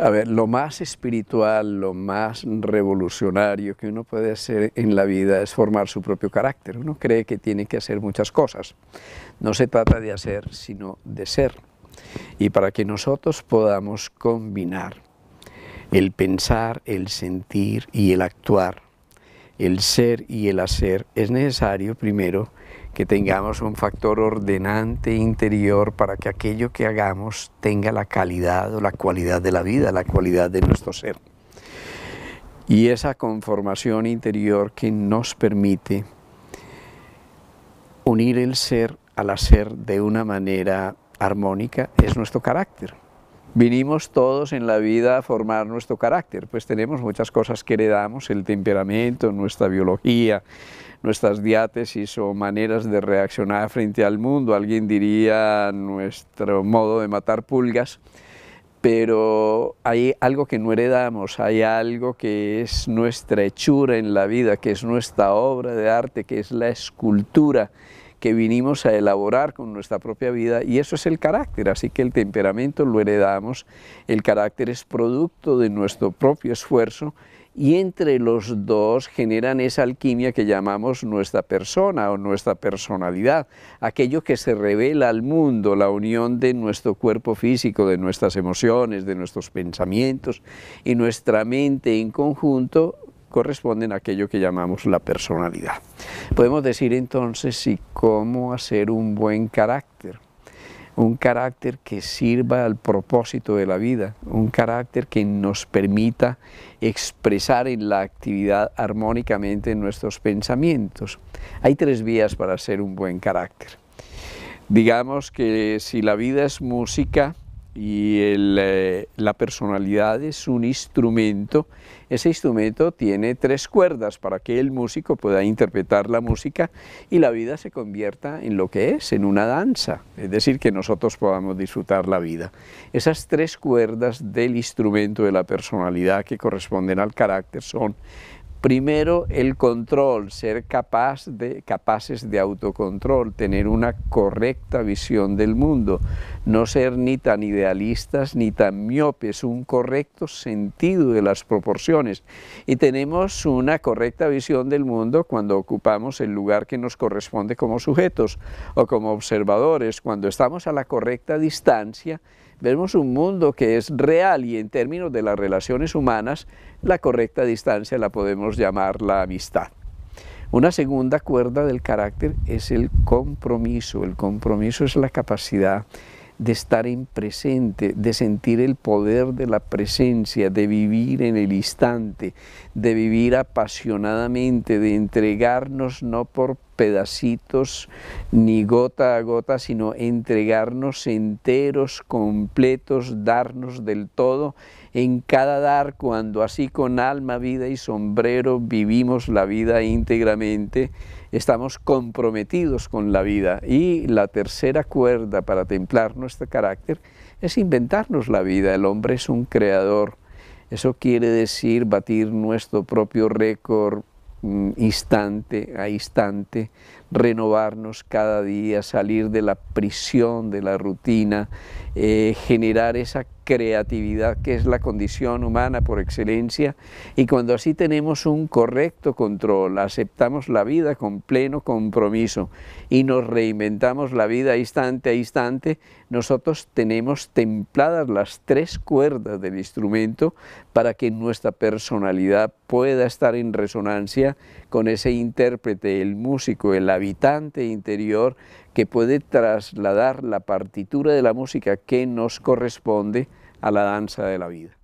A ver, lo más espiritual, lo más revolucionario que uno puede hacer en la vida es formar su propio carácter. Uno cree que tiene que hacer muchas cosas. No se trata de hacer, sino de ser. Y para que nosotros podamos combinar el pensar, el sentir y el actuar el ser y el hacer, es necesario primero que tengamos un factor ordenante interior para que aquello que hagamos tenga la calidad o la cualidad de la vida, la cualidad de nuestro ser. Y esa conformación interior que nos permite unir el ser al hacer de una manera armónica es nuestro carácter. Vinimos todos en la vida a formar nuestro carácter, pues tenemos muchas cosas que heredamos, el temperamento, nuestra biología, nuestras diátesis o maneras de reaccionar frente al mundo, alguien diría nuestro modo de matar pulgas, pero hay algo que no heredamos, hay algo que es nuestra hechura en la vida, que es nuestra obra de arte, que es la escultura, que vinimos a elaborar con nuestra propia vida y eso es el carácter, así que el temperamento lo heredamos, el carácter es producto de nuestro propio esfuerzo y entre los dos generan esa alquimia que llamamos nuestra persona o nuestra personalidad, aquello que se revela al mundo, la unión de nuestro cuerpo físico, de nuestras emociones, de nuestros pensamientos y nuestra mente en conjunto corresponden a aquello que llamamos la personalidad. Podemos decir entonces si cómo hacer un buen carácter, un carácter que sirva al propósito de la vida, un carácter que nos permita expresar en la actividad armónicamente nuestros pensamientos. Hay tres vías para hacer un buen carácter. Digamos que si la vida es música, y eh, la personalidad es un instrumento. Ese instrumento tiene tres cuerdas para que el músico pueda interpretar la música y la vida se convierta en lo que es, en una danza, es decir, que nosotros podamos disfrutar la vida. Esas tres cuerdas del instrumento de la personalidad que corresponden al carácter son Primero, el control, ser capaz de, capaces de autocontrol, tener una correcta visión del mundo, no ser ni tan idealistas ni tan miopes, un correcto sentido de las proporciones. Y tenemos una correcta visión del mundo cuando ocupamos el lugar que nos corresponde como sujetos o como observadores. Cuando estamos a la correcta distancia, vemos un mundo que es real y en términos de las relaciones humanas, la correcta distancia la podemos llamar la amistad. Una segunda cuerda del carácter es el compromiso. El compromiso es la capacidad de estar en presente, de sentir el poder de la presencia, de vivir en el instante, de vivir apasionadamente, de entregarnos no por pedacitos ni gota a gota, sino entregarnos enteros, completos, darnos del todo en cada dar, cuando así con alma, vida y sombrero vivimos la vida íntegramente estamos comprometidos con la vida. Y la tercera cuerda para templar nuestro carácter es inventarnos la vida. El hombre es un creador. Eso quiere decir batir nuestro propio récord mm, instante a instante, renovarnos cada día, salir de la prisión, de la rutina, eh, generar esa creatividad que es la condición humana por excelencia y cuando así tenemos un correcto control, aceptamos la vida con pleno compromiso y nos reinventamos la vida instante a instante, nosotros tenemos templadas las tres cuerdas del instrumento para que nuestra personalidad pueda estar en resonancia con ese intérprete, el músico, el habitante interior que puede trasladar la partitura de la música que nos corresponde a la danza de la vida.